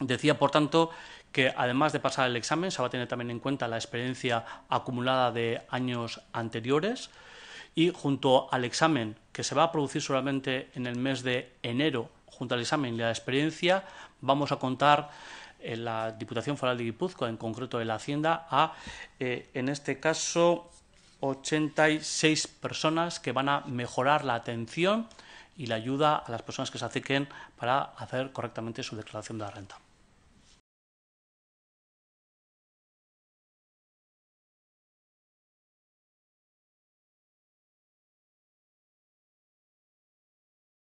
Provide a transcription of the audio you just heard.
Decía, por tanto, que además de pasar el examen, se va a tener también en cuenta la experiencia acumulada de años anteriores y junto al examen, que se va a producir solamente en el mes de enero, junto al examen y la experiencia, vamos a contar en eh, la Diputación Foral de Guipúzcoa, en concreto de la Hacienda, a, eh, en este caso, 86 personas que van a mejorar la atención y la ayuda a las personas que se acerquen para hacer correctamente su declaración de la renta.